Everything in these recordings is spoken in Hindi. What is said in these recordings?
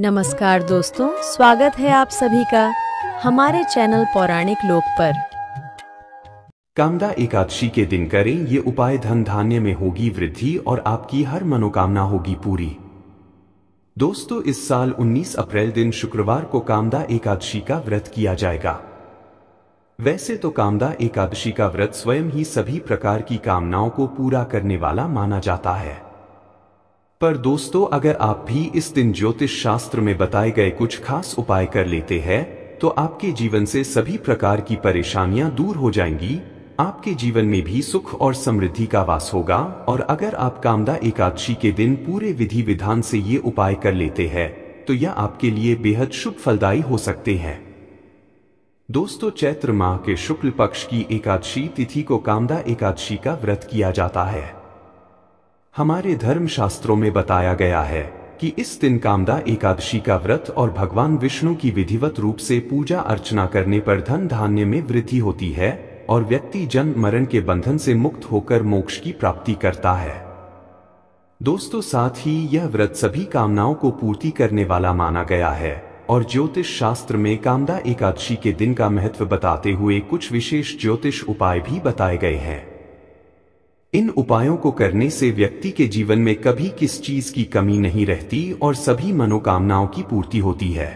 नमस्कार दोस्तों स्वागत है आप सभी का हमारे चैनल पौराणिक लोक पर कामदा एकादशी के दिन करें ये उपाय धन धान्य में होगी वृद्धि और आपकी हर मनोकामना होगी पूरी दोस्तों इस साल 19 अप्रैल दिन शुक्रवार को कामदा एकादशी का व्रत किया जाएगा वैसे तो कामदा एकादशी का व्रत स्वयं ही सभी प्रकार की कामनाओं को पूरा करने वाला माना जाता है पर दोस्तों अगर आप भी इस दिन ज्योतिष शास्त्र में बताए गए कुछ खास उपाय कर लेते हैं तो आपके जीवन से सभी प्रकार की परेशानियां दूर हो जाएंगी आपके जीवन में भी सुख और समृद्धि का वास होगा और अगर आप कामदा एकादशी के दिन पूरे विधि विधान से ये उपाय कर लेते हैं तो यह आपके लिए बेहद शुभ फलदायी हो सकते हैं दोस्तों चैत्र माह के शुक्ल पक्ष की एकादशी तिथि को कामदा एकादशी का व्रत किया जाता है हमारे धर्म शास्त्रों में बताया गया है कि इस दिन कामदा एकादशी का व्रत और भगवान विष्णु की विधिवत रूप से पूजा अर्चना करने पर धन धान्य में वृद्धि होती है और व्यक्ति जन्म मरण के बंधन से मुक्त होकर मोक्ष की प्राप्ति करता है दोस्तों साथ ही यह व्रत सभी कामनाओं को पूर्ति करने वाला माना गया है और ज्योतिष शास्त्र में कामदा एकादशी के दिन का महत्व बताते हुए कुछ विशेष ज्योतिष उपाय भी बताए गए हैं इन उपायों को करने से व्यक्ति के जीवन में कभी किस चीज की कमी नहीं रहती और सभी मनोकामनाओं की पूर्ति होती है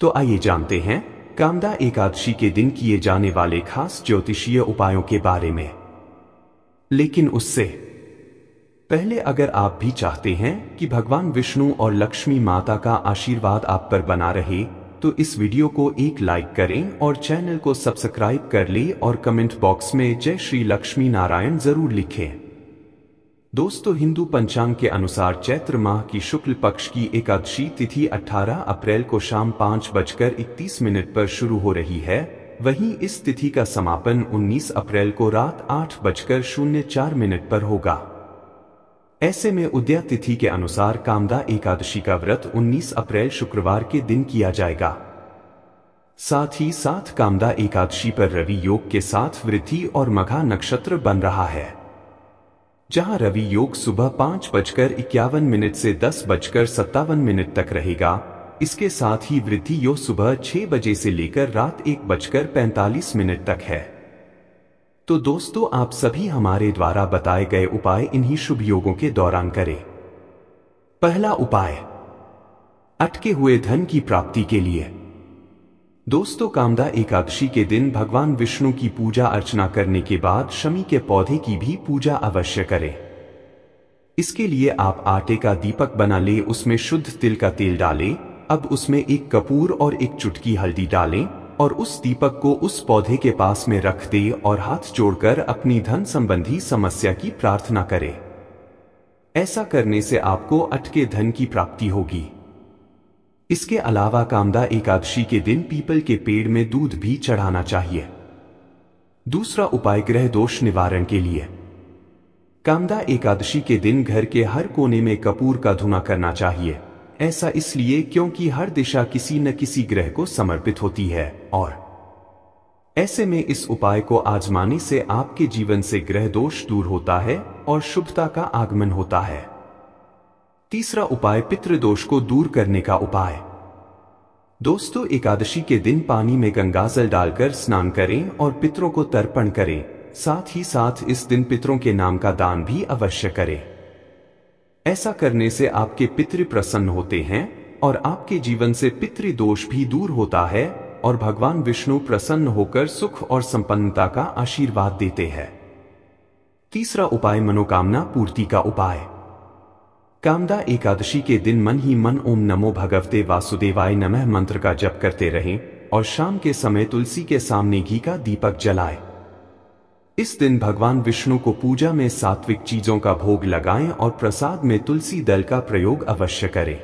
तो आइए जानते हैं कामदा एकादशी के दिन किए जाने वाले खास ज्योतिषीय उपायों के बारे में लेकिन उससे पहले अगर आप भी चाहते हैं कि भगवान विष्णु और लक्ष्मी माता का आशीर्वाद आप पर बना रहे तो इस वीडियो को एक लाइक करें और चैनल को सब्सक्राइब कर ले और कमेंट बॉक्स में जय श्री लक्ष्मी नारायण जरूर लिखें दोस्तों हिंदू पंचांग के अनुसार चैत्र माह की शुक्ल पक्ष की एकादशी तिथि 18 अप्रैल को शाम पांच बजकर इकतीस मिनट पर शुरू हो रही है वहीं इस तिथि का समापन 19 अप्रैल को रात आठ बजकर शून्य चार मिनट पर होगा ऐसे में उदया तिथि के अनुसार कामदा एकादशी का व्रत 19 अप्रैल शुक्रवार के दिन किया जाएगा साथ ही साथ कामदा एकादशी पर रवि योग के साथ वृद्धि और मघा नक्षत्र बन रहा है जहां रवि योग सुबह पांच बजकर इक्यावन मिनट से दस बजकर सत्तावन मिनट तक रहेगा इसके साथ ही वृद्धि योग सुबह छह बजे से लेकर रात एक बजकर पैंतालीस मिनट तक है तो दोस्तों आप सभी हमारे द्वारा बताए गए उपाय इन्हीं शुभ योगों के दौरान करें पहला उपाय अटके हुए धन की प्राप्ति के लिए दोस्तों कामदा एकादशी के दिन भगवान विष्णु की पूजा अर्चना करने के बाद शमी के पौधे की भी पूजा अवश्य करें इसके लिए आप आटे का दीपक बना ले उसमें शुद्ध तिल का तेल डालें अब उसमें एक कपूर और एक चुटकी हल्दी डालें और उस दीपक को उस पौधे के पास में रख दे और हाथ जोड़कर अपनी धन संबंधी समस्या की प्रार्थना करे ऐसा करने से आपको अटके धन की प्राप्ति होगी इसके अलावा कामदा एकादशी के दिन पीपल के पेड़ में दूध भी चढ़ाना चाहिए दूसरा उपाय ग्रह दोष निवारण के लिए कामदा एकादशी के दिन घर के हर कोने में कपूर का धुना करना चाहिए ऐसा इसलिए क्योंकि हर दिशा किसी न किसी ग्रह को समर्पित होती है और ऐसे में इस उपाय को आजमाने से आपके जीवन से ग्रह दोष दूर होता है और शुभता का आगमन होता है तीसरा उपाय पितृदोष को दूर करने का उपाय दोस्तों एकादशी के दिन पानी में गंगाजल डालकर स्नान करें और पितरों को तर्पण करें साथ ही साथ इस दिन पितरों के नाम का दान भी अवश्य करें ऐसा करने से आपके पितृ प्रसन्न होते हैं और आपके जीवन से पितृ दोष भी दूर होता है और भगवान विष्णु प्रसन्न होकर सुख और संपन्नता का आशीर्वाद देते हैं तीसरा उपाय मनोकामना पूर्ति का उपाय कामदा एकादशी के दिन मन ही मन ओम नमो भगवते वासुदेवाय नमः मंत्र का जप करते रहें और शाम के समय तुलसी के सामने घी का दीपक जलाएं। इस दिन भगवान विष्णु को पूजा में सात्विक चीजों का भोग लगाएं और प्रसाद में तुलसी दल का प्रयोग अवश्य करें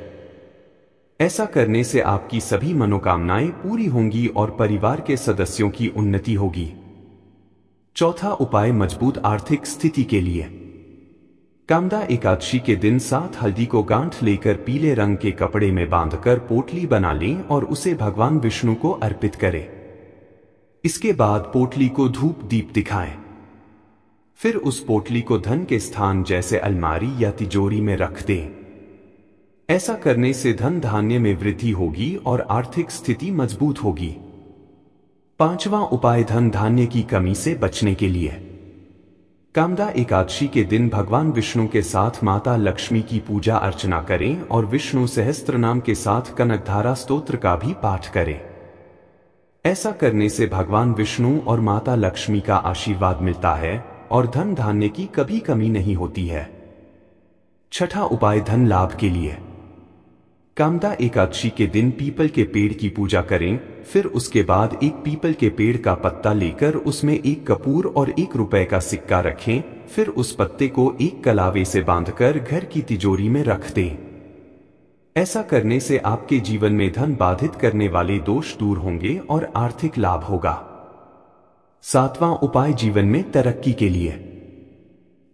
ऐसा करने से आपकी सभी मनोकामनाएं पूरी होंगी और परिवार के सदस्यों की उन्नति होगी चौथा उपाय मजबूत आर्थिक स्थिति के लिए कामदा एकादशी के दिन सात हल्दी को गांठ लेकर पीले रंग के कपड़े में बांधकर पोटली बना लें और उसे भगवान विष्णु को अर्पित करें इसके बाद पोटली को धूप दीप दिखाएं। फिर उस पोटली को धन के स्थान जैसे अलमारी या तिजोरी में रख दें ऐसा करने से धन धान्य में वृद्धि होगी और आर्थिक स्थिति मजबूत होगी पांचवा उपाय धन धान्य की कमी से बचने के लिए कामदा एकादशी के दिन भगवान विष्णु के साथ माता लक्ष्मी की पूजा अर्चना करें और विष्णु सहस्त्र नाम के साथ कनकधारा स्तोत्र का भी पाठ करें ऐसा करने से भगवान विष्णु और माता लक्ष्मी का आशीर्वाद मिलता है और धन धान्य की कभी कमी नहीं होती है छठा उपाय धन लाभ के लिए कामदा एकादशी के दिन पीपल के पेड़ की पूजा करें फिर उसके बाद एक पीपल के पेड़ का पत्ता लेकर उसमें एक कपूर और एक रुपए का सिक्का रखें फिर उस पत्ते को एक कलावे से बांधकर घर की तिजोरी में रख दें ऐसा करने से आपके जीवन में धन बाधित करने वाले दोष दूर होंगे और आर्थिक लाभ होगा सातवां उपाय जीवन में तरक्की के लिए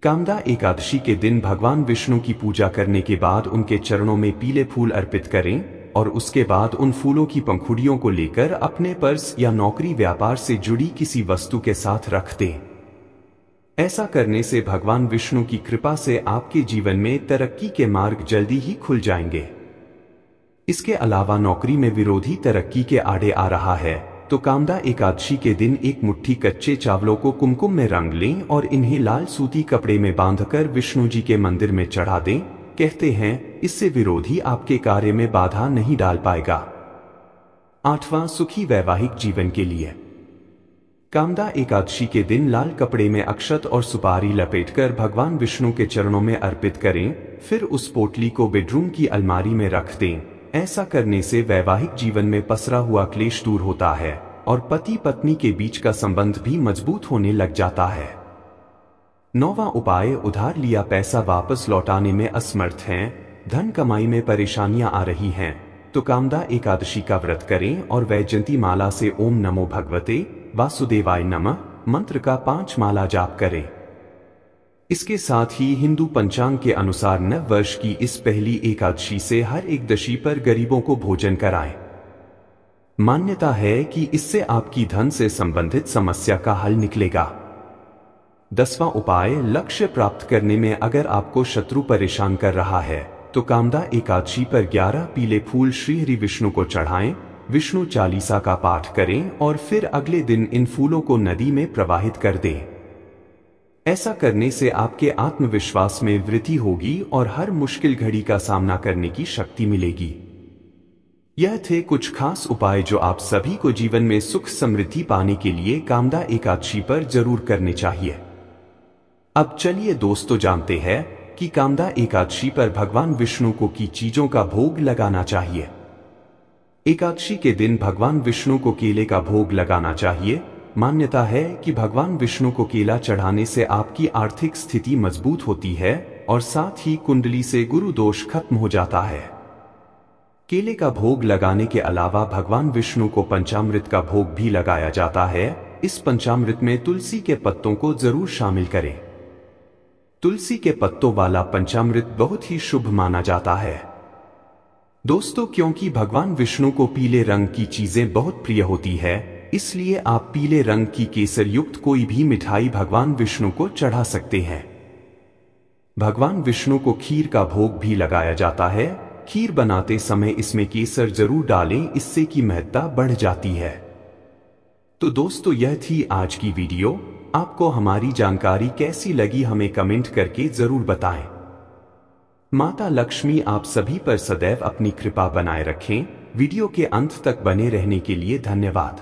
कामदा एकादशी के दिन भगवान विष्णु की पूजा करने के बाद उनके चरणों में पीले फूल अर्पित करें और उसके बाद उन फूलों की पंखुड़ियों को लेकर अपने पर्स या नौकरी व्यापार से जुड़ी किसी वस्तु के साथ रख दें ऐसा करने से भगवान विष्णु की कृपा से आपके जीवन में तरक्की के मार्ग जल्दी ही खुल जाएंगे इसके अलावा नौकरी में विरोधी तरक्की के आड़े आ रहा है तो कामदा एकादशी के दिन एक मुट्ठी कच्चे चावलों को कुमकुम में रंग लें और इन्हें लाल सूती कपड़े में बांधकर विष्णु जी के मंदिर में चढ़ा दें कहते हैं इससे विरोधी आपके कार्य में बाधा नहीं डाल पाएगा आठवां सुखी वैवाहिक जीवन के लिए कामदा एकादशी के दिन लाल कपड़े में अक्षत और सुपारी लपेटकर भगवान विष्णु के चरणों में अर्पित करें फिर उस पोटली को बेडरूम की अलमारी में रख दें ऐसा करने से वैवाहिक जीवन में पसरा हुआ क्लेश दूर होता है और पति पत्नी के बीच का संबंध भी मजबूत होने लग जाता है नौवा उपाय उधार लिया पैसा वापस लौटाने में असमर्थ हैं, धन कमाई में परेशानियां आ रही हैं, तो कामदा एकादशी का व्रत करें और वैजंती माला से ओम नमो भगवते वासुदेवाय नमः मंत्र का पांच माला जाप करें इसके साथ ही हिंदू पंचांग के अनुसार नव वर्ष की इस पहली एकादशी से हर एक दशी पर गरीबों को भोजन कराएं। मान्यता है कि इससे आपकी धन से संबंधित समस्या का हल निकलेगा दसवां उपाय लक्ष्य प्राप्त करने में अगर आपको शत्रु परेशान कर रहा है तो कामदा एकादशी पर 11 पीले फूल श्री हरि विष्णु को चढ़ाएं, विष्णु चालीसा का पाठ करें और फिर अगले दिन इन फूलों को नदी में प्रवाहित कर दें ऐसा करने से आपके आत्मविश्वास में वृद्धि होगी और हर मुश्किल घड़ी का सामना करने की शक्ति मिलेगी यह थे कुछ खास उपाय जो आप सभी को जीवन में सुख समृद्धि पाने के लिए कामदा एकादशी पर जरूर करने चाहिए अब चलिए दोस्तों जानते हैं कि कामदा एकादशी पर भगवान विष्णु को की चीजों का भोग लगाना चाहिए एकादशी के दिन भगवान विष्णु को केले का भोग लगाना चाहिए मान्यता है कि भगवान विष्णु को केला चढ़ाने से आपकी आर्थिक स्थिति मजबूत होती है और साथ ही कुंडली से गुरु दोष खत्म हो जाता है केले का भोग लगाने के अलावा भगवान विष्णु को पंचामृत का भोग भी लगाया जाता है इस पंचामृत में तुलसी के पत्तों को जरूर शामिल करें तुलसी के पत्तों वाला पंचामृत बहुत ही शुभ माना जाता है दोस्तों क्योंकि भगवान विष्णु को पीले रंग की चीजें बहुत प्रिय होती है इसलिए आप पीले रंग की केसर युक्त कोई भी मिठाई भगवान विष्णु को चढ़ा सकते हैं भगवान विष्णु को खीर का भोग भी लगाया जाता है खीर बनाते समय इसमें केसर जरूर डालें इससे की महत्ता बढ़ जाती है तो दोस्तों यह थी आज की वीडियो आपको हमारी जानकारी कैसी लगी हमें कमेंट करके जरूर बताएं माता लक्ष्मी आप सभी पर सदैव अपनी कृपा बनाए रखें वीडियो के अंत तक बने रहने के लिए धन्यवाद